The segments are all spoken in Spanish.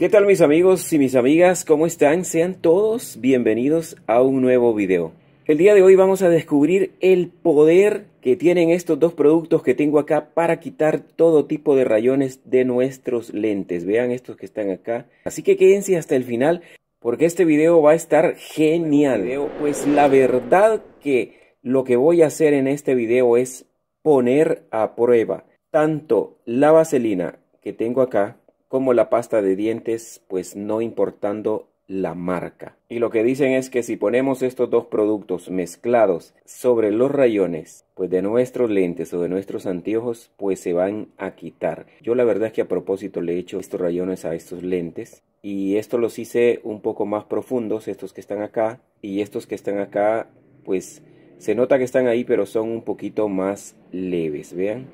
¿Qué tal mis amigos y mis amigas? ¿Cómo están? Sean todos bienvenidos a un nuevo video. El día de hoy vamos a descubrir el poder que tienen estos dos productos que tengo acá para quitar todo tipo de rayones de nuestros lentes. Vean estos que están acá. Así que quédense hasta el final porque este video va a estar genial. Pues la verdad que lo que voy a hacer en este video es poner a prueba tanto la vaselina que tengo acá como la pasta de dientes, pues no importando la marca. Y lo que dicen es que si ponemos estos dos productos mezclados sobre los rayones, pues de nuestros lentes o de nuestros anteojos, pues se van a quitar. Yo la verdad es que a propósito le he hecho estos rayones a estos lentes y estos los hice un poco más profundos, estos que están acá y estos que están acá, pues se nota que están ahí, pero son un poquito más leves, vean.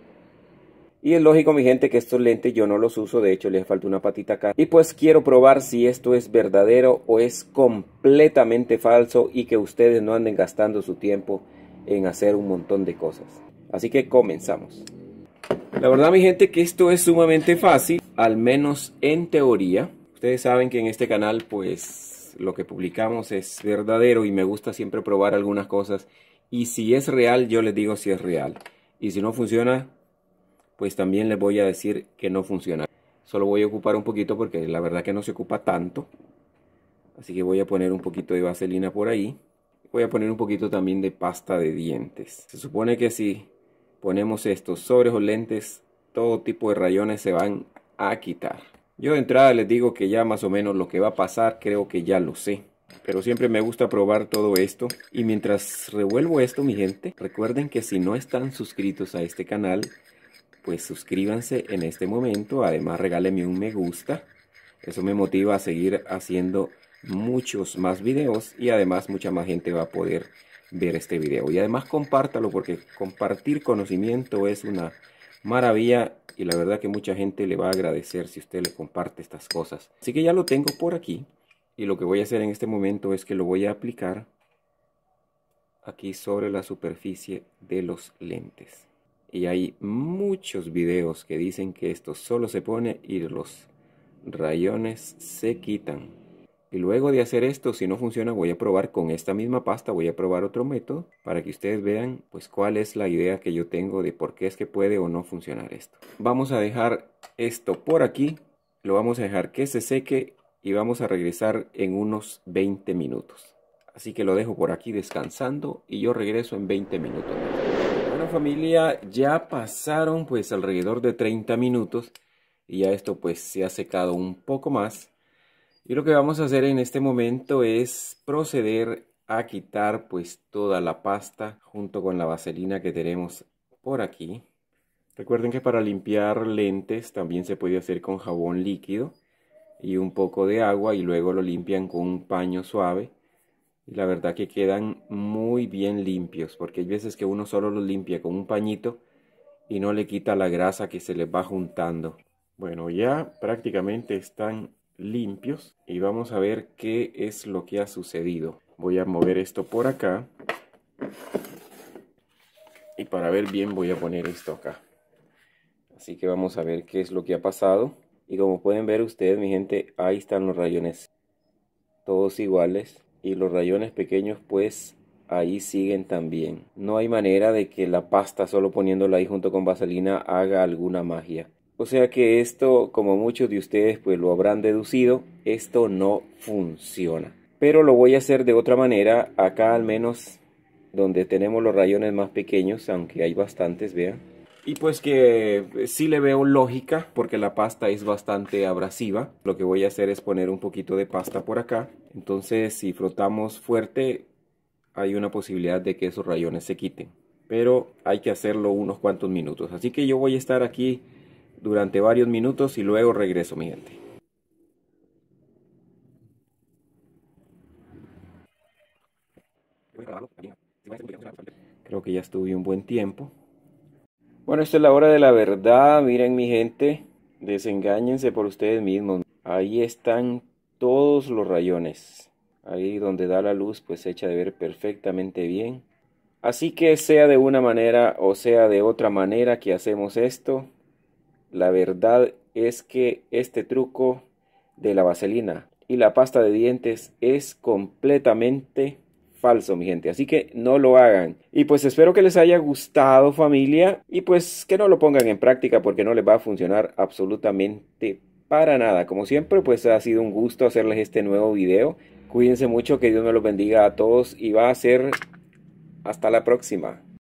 Y es lógico, mi gente, que estos lentes yo no los uso. De hecho, les falta una patita acá. Y pues quiero probar si esto es verdadero o es completamente falso y que ustedes no anden gastando su tiempo en hacer un montón de cosas. Así que comenzamos. La verdad, mi gente, que esto es sumamente fácil, al menos en teoría. Ustedes saben que en este canal, pues, lo que publicamos es verdadero y me gusta siempre probar algunas cosas. Y si es real, yo les digo si es real. Y si no funciona, pues también les voy a decir que no funciona. Solo voy a ocupar un poquito porque la verdad que no se ocupa tanto. Así que voy a poner un poquito de vaselina por ahí. Voy a poner un poquito también de pasta de dientes. Se supone que si ponemos estos sobres o lentes, todo tipo de rayones se van a quitar. Yo de entrada les digo que ya más o menos lo que va a pasar creo que ya lo sé. Pero siempre me gusta probar todo esto. Y mientras revuelvo esto, mi gente, recuerden que si no están suscritos a este canal, pues suscríbanse en este momento, además regálenme un me gusta, eso me motiva a seguir haciendo muchos más videos y además mucha más gente va a poder ver este video. Y además compártalo porque compartir conocimiento es una maravilla y la verdad que mucha gente le va a agradecer si usted le comparte estas cosas. Así que ya lo tengo por aquí y lo que voy a hacer en este momento es que lo voy a aplicar aquí sobre la superficie de los lentes. Y hay muchos videos que dicen que esto solo se pone y los rayones se quitan. Y luego de hacer esto, si no funciona, voy a probar con esta misma pasta, voy a probar otro método para que ustedes vean pues cuál es la idea que yo tengo de por qué es que puede o no funcionar esto. Vamos a dejar esto por aquí, lo vamos a dejar que se seque y vamos a regresar en unos 20 minutos. Así que lo dejo por aquí descansando y yo regreso en 20 minutos. Bueno familia, ya pasaron pues alrededor de 30 minutos y ya esto pues se ha secado un poco más. Y lo que vamos a hacer en este momento es proceder a quitar pues toda la pasta junto con la vaselina que tenemos por aquí. Recuerden que para limpiar lentes también se puede hacer con jabón líquido y un poco de agua y luego lo limpian con un paño suave y la verdad que quedan muy bien limpios, porque hay veces que uno solo los limpia con un pañito y no le quita la grasa que se les va juntando. Bueno, ya prácticamente están limpios y vamos a ver qué es lo que ha sucedido. Voy a mover esto por acá y para ver bien voy a poner esto acá. Así que vamos a ver qué es lo que ha pasado. Y como pueden ver ustedes, mi gente, ahí están los rayones. Todos iguales y los rayones pequeños pues ahí siguen también. No hay manera de que la pasta solo poniéndola ahí junto con vaselina haga alguna magia. O sea que esto, como muchos de ustedes pues lo habrán deducido, esto no funciona. Pero lo voy a hacer de otra manera, acá al menos donde tenemos los rayones más pequeños, aunque hay bastantes, vean y pues que eh, sí le veo lógica porque la pasta es bastante abrasiva. Lo que voy a hacer es poner un poquito de pasta por acá. Entonces si frotamos fuerte hay una posibilidad de que esos rayones se quiten. Pero hay que hacerlo unos cuantos minutos. Así que yo voy a estar aquí durante varios minutos y luego regreso mi gente. Creo que ya estuve un buen tiempo. Bueno, esta es la hora de la verdad. Miren mi gente, desengáñense por ustedes mismos. Ahí están todos los rayones. Ahí donde da la luz, pues se echa de ver perfectamente bien. Así que sea de una manera o sea de otra manera que hacemos esto, la verdad es que este truco de la vaselina y la pasta de dientes es completamente falso, mi gente. Así que no lo hagan. Y pues espero que les haya gustado familia y pues que no lo pongan en práctica porque no les va a funcionar absolutamente para nada. Como siempre, pues ha sido un gusto hacerles este nuevo video. Cuídense mucho, que Dios me los bendiga a todos y va a ser hasta la próxima.